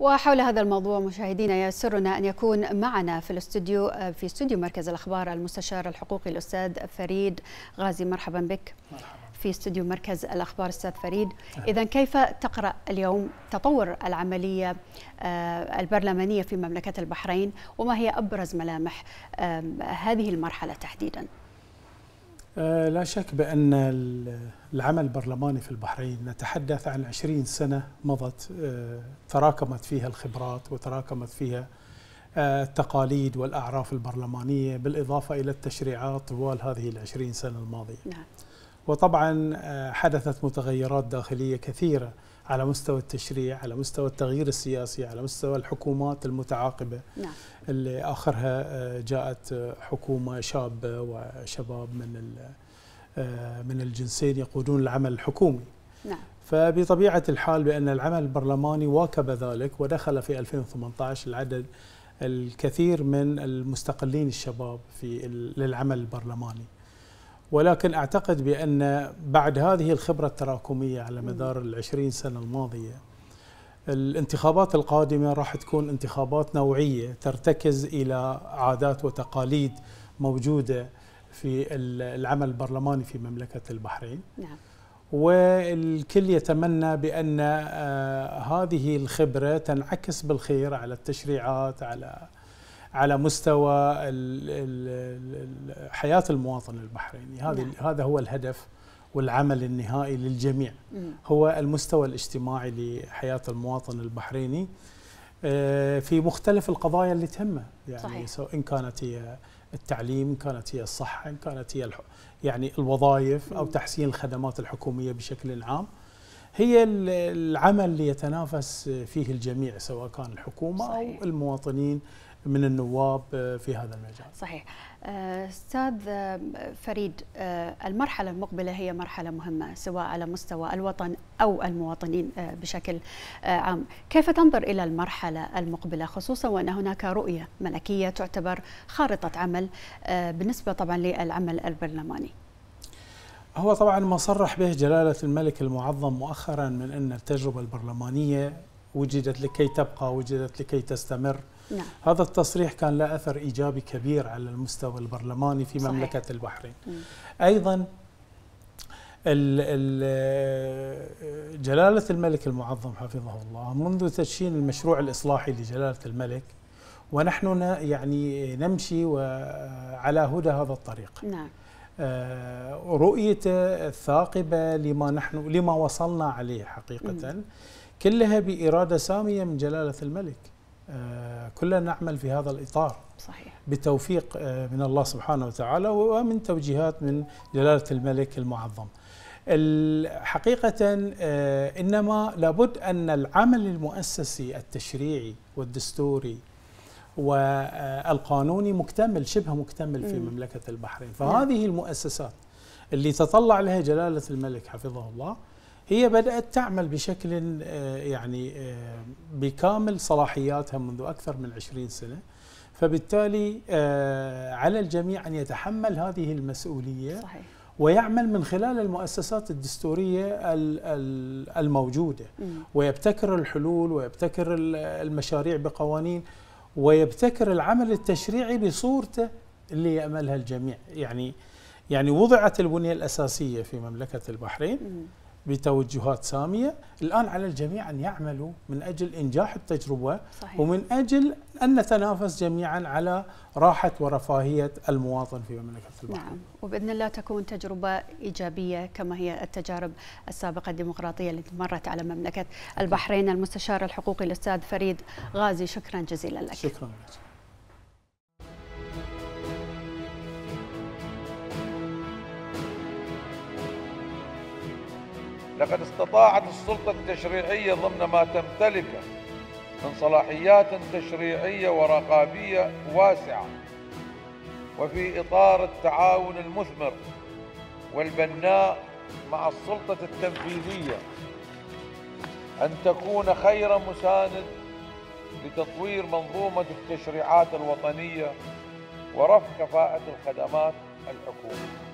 وحول هذا الموضوع مشاهدينا يسرنا ان يكون معنا في الاستوديو في استوديو مركز الاخبار المستشار الحقوقي الاستاذ فريد غازي مرحبا بك مرحبا. في استوديو مركز الاخبار استاذ فريد اذا كيف تقرا اليوم تطور العمليه آه، البرلمانيه في مملكه البحرين وما هي ابرز ملامح آه، هذه المرحله تحديدا آه، لا شك بأن العمل البرلماني في البحرين نتحدث عن 20 سنة مضت آه، تراكمت فيها الخبرات وتراكمت فيها آه، التقاليد والأعراف البرلمانية بالإضافة إلى التشريعات طوال هذه العشرين سنة الماضية نعم. وطبعا حدثت متغيرات داخلية كثيرة على مستوى التشريع على مستوى التغيير السياسي على مستوى الحكومات المتعاقبة نعم. اللي آخرها آه، جاءت آه، حكومة شابة وشباب من آه، من الجنسين يقودون العمل الحكومي نعم. فبطبيعة الحال بأن العمل البرلماني واكب ذلك ودخل في 2018 العدد الكثير من المستقلين الشباب في للعمل البرلماني ولكن أعتقد بأن بعد هذه الخبرة التراكمية على مدار العشرين سنة الماضية الانتخابات القادمة راح تكون انتخابات نوعية ترتكز إلى عادات وتقاليد موجودة في العمل البرلماني في مملكة البحرين نعم. والكل يتمنى بأن آه، هذه الخبرة تنعكس بالخير على التشريعات على على مستوى حياه المواطن البحريني هذا نعم. هذا هو الهدف والعمل النهائي للجميع هو المستوى الاجتماعي لحياه المواطن البحريني آه، في مختلف القضايا اللي تهمه يعني صحيح. سواء ان كانت هي التعليم ان كانت هي الصحه ان كانت هي يعني الوظائف او تحسين الخدمات الحكوميه بشكل عام هي العمل اللي يتنافس فيه الجميع سواء كان الحكومه صحيح. او المواطنين من النواب آه، في هذا المجال صحيح آه، استاذ آه، فريد المرحله المقبله هي مرحله مهمه سواء على مستوى الوطن او المواطنين بشكل عام كيف تنظر الى المرحله المقبله خصوصا وان هناك رؤيه ملكيه تعتبر خارطه عمل بالنسبه طبعا للعمل البرلماني هو طبعا ما صرح به جلاله الملك المعظم مؤخرا من ان التجربه البرلمانيه وجدت لكي تبقى وجدت لكي تستمر نعم. هذا التصريح كان له أثر إيجابي كبير على المستوى البرلماني في صحيح. مملكة البحرين مم. أيضا جلالة الملك المعظم حفظه الله منذ تدشين المشروع الإصلاحي لجلالة الملك ونحن يعني نمشي على هدى هذا الطريق نعم. آه، رؤيته الثاقبة لما نحن لما وصلنا عليه حقيقة مم. كلها بإرادة سامية من جلالة الملك آه، كلنا نعمل في هذا الإطار صحيح. بتوفيق آه، من الله سبحانه وتعالى ومن توجيهات من جلالة الملك المعظم حقيقة آه، إنما لابد أن العمل المؤسسي التشريعي والدستوري والقانوني مكتمل شبه مكتمل في مملكة البحرين نعم. فهذه المؤسسات اللي تطلع لها جلالة الملك حفظه الله هي بدأت تعمل بشكل آه، يعني آه، بكامل صلاحياتها منذ أكثر من 20 سنة فبالتالي آه، على الجميع أن يتحمل هذه المسؤولية صحيح. ويعمل من خلال المؤسسات الدستورية الموجودة ويبتكر الحلول ويبتكر المشاريع بقوانين ويبتكر العمل التشريعي بصورته اللي يأملها الجميع يعني يعني وضعت البنية الأساسية في مملكة البحرين بتوجهات ساميه، الان على الجميع ان يعملوا من اجل انجاح التجربه صحيح. ومن اجل ان نتنافس جميعا على راحه ورفاهيه المواطن في مملكه البحرين. نعم، وباذن الله تكون تجربه ايجابيه كما هي التجارب السابقه الديمقراطيه التي مرت على مملكه البحرين، المستشار الحقوقي الاستاذ فريد غازي شكرا جزيلا لك. شكرا لك. لقد استطاعت السلطة التشريعية ضمن ما تمتلكه من صلاحيات تشريعية ورقابية واسعة وفي إطار التعاون المثمر والبناء مع السلطة التنفيذية أن تكون خير مساند لتطوير منظومة التشريعات الوطنية ورفع كفاءة الخدمات الحكومية